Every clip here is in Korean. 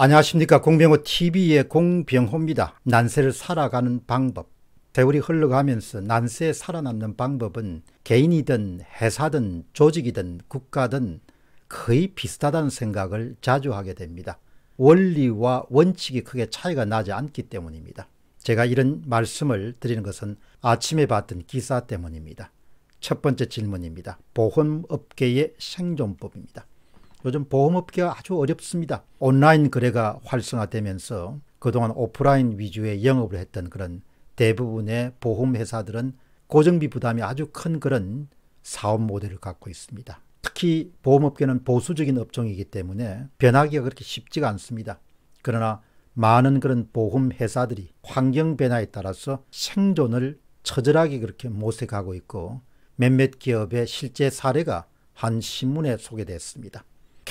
안녕하십니까 공병호 TV의 공병호입니다. 난세를 살아가는 방법 세월이 흘러가면서 난세에 살아남는 방법은 개인이든 회사든 조직이든 국가든 거의 비슷하다는 생각을 자주 하게 됩니다. 원리와 원칙이 크게 차이가 나지 않기 때문입니다. 제가 이런 말씀을 드리는 것은 아침에 봤던 기사 때문입니다. 첫 번째 질문입니다. 보험업계의 생존법입니다. 요즘 보험업계가 아주 어렵습니다. 온라인 거래가 활성화되면서 그동안 오프라인 위주의 영업을 했던 그런 대부분의 보험회사들은 고정비 부담이 아주 큰 그런 사업 모델을 갖고 있습니다. 특히 보험업계는 보수적인 업종이기 때문에 변하기가 그렇게 쉽지가 않습니다. 그러나 많은 그런 보험회사들이 환경 변화에 따라서 생존을 처절하게 그렇게 모색하고 있고 몇몇 기업의 실제 사례가 한 신문에 소개됐습니다.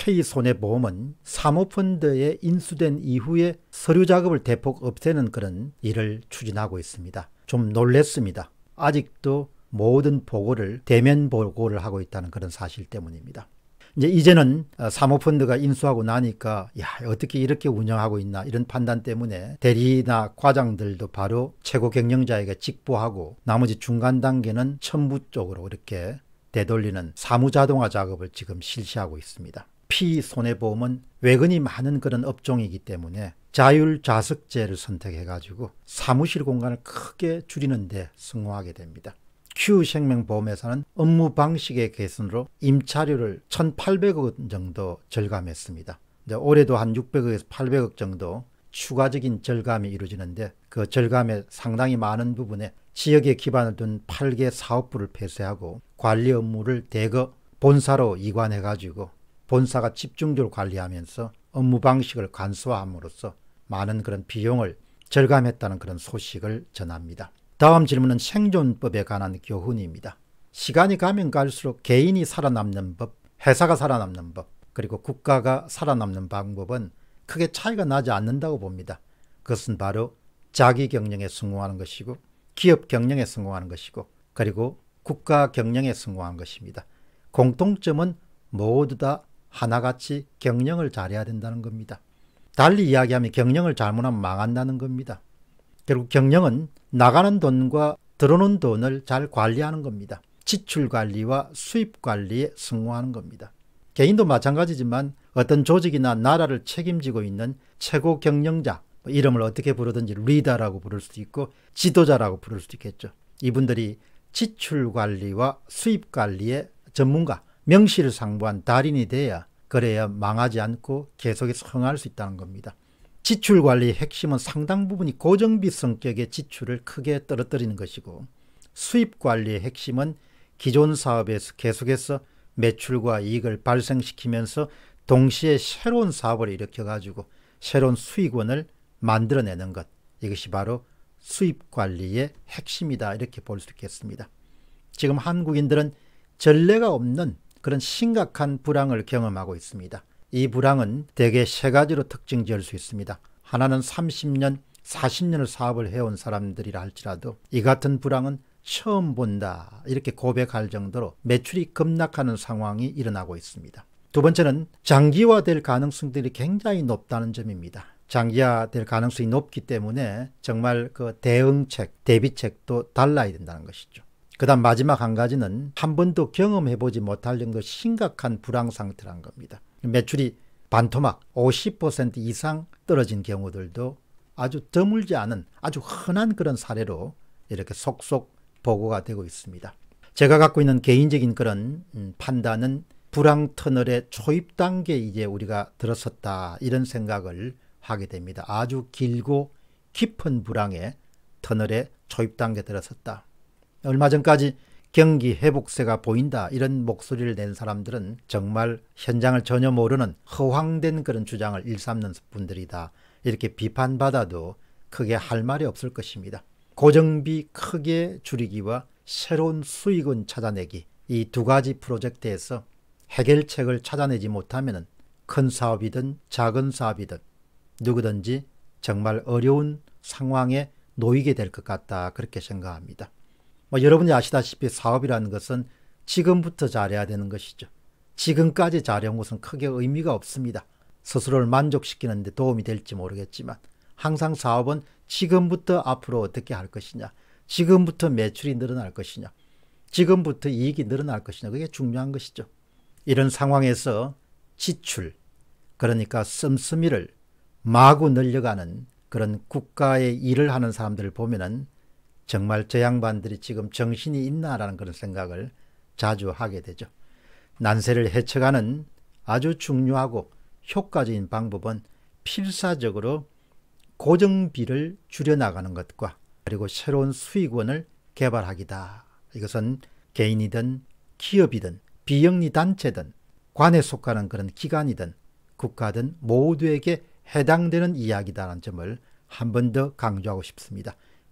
K손해보험은 사모펀드에 인수된 이후에 서류 작업을 대폭 없애는 그런 일을 추진하고 있습니다. 좀 놀랬습니다. 아직도 모든 보고를 대면 보고를 하고 있다는 그런 사실 때문입니다. 이제 이제는 어, 사모펀드가 인수하고 나니까 야 어떻게 이렇게 운영하고 있나 이런 판단 때문에 대리나 과장들도 바로 최고 경영자에게 직보하고 나머지 중간 단계는 첨부 쪽으로 이렇게 되돌리는 사무자동화 작업을 지금 실시하고 있습니다. 피손해보험은 외근이 많은 그런 업종이기 때문에 자율좌석제를 선택해가지고 사무실 공간을 크게 줄이는 데 성공하게 됩니다. q 생명보험에서는 업무 방식의 개선으로 임차료를 1,800억 정도 절감했습니다. 올해도 한 600억에서 800억 정도 추가적인 절감이 이루어지는데 그 절감의 상당히 많은 부분에 지역에 기반을 둔 8개 사업부를 폐쇄하고 관리 업무를 대거 본사로 이관해가지고 본사가 집중적으로 관리하면서 업무 방식을 간소화함으로써 많은 그런 비용을 절감했다는 그런 소식을 전합니다. 다음 질문은 생존법에 관한 교훈입니다. 시간이 가면 갈수록 개인이 살아남는 법, 회사가 살아남는 법, 그리고 국가가 살아남는 방법은 크게 차이가 나지 않는다고 봅니다. 그것은 바로 자기 경영에 성공하는 것이고 기업 경영에 성공하는 것이고 그리고 국가 경영에 성공하는 것입니다. 공통점은 모두 다 하나같이 경영을 잘해야 된다는 겁니다. 달리 이야기하면 경영을 잘못하면 망한다는 겁니다. 결국 경영은 나가는 돈과 들어오는 돈을 잘 관리하는 겁니다. 지출 관리와 수입 관리에 성공하는 겁니다. 개인도 마찬가지지만 어떤 조직이나 나라를 책임지고 있는 최고 경영자, 뭐 이름을 어떻게 부르든지 리더라고 부를 수도 있고 지도자라고 부를 수도 있겠죠. 이분들이 지출 관리와 수입 관리의 전문가, 명실을 상부한 달인이 돼야 그래야 망하지 않고 계속해서 흥할 수 있다는 겁니다. 지출 관리의 핵심은 상당 부분이 고정비 성격의 지출을 크게 떨어뜨리는 것이고 수입 관리의 핵심은 기존 사업에서 계속해서 매출과 이익을 발생시키면서 동시에 새로운 사업을 일으켜가지고 새로운 수익원을 만들어내는 것. 이것이 바로 수입 관리의 핵심이다. 이렇게 볼 수 있겠습니다. 지금 한국인들은 전례가 없는 그런 심각한 불황을 경험하고 있습니다. 이 불황은 대개 세 가지로 특징 지을 수 있습니다. 하나는 30년, 40년을 사업을 해온 사람들이라 할지라도 이 같은 불황은 처음 본다 이렇게 고백할 정도로 매출이 급락하는 상황이 일어나고 있습니다. 두 번째는 장기화될 가능성들이 굉장히 높다는 점입니다. 장기화될 가능성이 높기 때문에 정말 그 대응책, 대비책도 달라야 된다는 것이죠. 그 다음 마지막 한 가지는 한 번도 경험해보지 못할 정도 심각한 불황 상태란 겁니다. 매출이 반토막 50% 이상 떨어진 경우들도 아주 드물지 않은 아주 흔한 그런 사례로 이렇게 속속 보고가 되고 있습니다. 제가 갖고 있는 개인적인 그런 음, 판단은 불황 터널의 초입 단계에 이제 우리가 들어섰다 이런 생각을 하게 됩니다. 아주 길고 깊은 불황의 터널의 초입 단계에 들어섰다. 얼마 전까지 경기 회복세가 보인다 이런 목소리를 낸 사람들은 정말 현장을 전혀 모르는 허황된 그런 주장을 일삼는 분들이다. 이렇게 비판받아도 크게 할 말이 없을 것입니다. 고정비 크게 줄이기와 새로운 수익은 찾아내기 이 두 가지 프로젝트에서 해결책을 찾아내지 못하면 큰 사업이든 작은 사업이든 누구든지 정말 어려운 상황에 놓이게 될 것 같다 그렇게 생각합니다. 뭐 여러분이 아시다시피 사업이라는 것은 지금부터 잘해야 되는 것이죠. 지금까지 잘해온 것은 크게 의미가 없습니다. 스스로를 만족시키는 데 도움이 될지 모르겠지만 항상 사업은 지금부터 앞으로 어떻게 할 것이냐 지금부터 매출이 늘어날 것이냐 지금부터 이익이 늘어날 것이냐 그게 중요한 것이죠. 이런 상황에서 지출 그러니까 씀씀이를 마구 늘려가는 그런 국가의 일을 하는 사람들을 보면은 정말 저 양반들이 지금 정신이 있나라는 그런 생각을 자주 하게 되죠. 난세를 해쳐가는 아주 중요하고 효과적인 방법은 필사적으로 고정비를 줄여나가는 것과 그리고 새로운 수익원을 개발하기다. 이것은 개인이든 기업이든 비영리 단체든 관에 속하는 그런 기관이든 국가든 모두에게 해당되는 이야기다라는 점을 한 번 더 강조하고 싶습니다.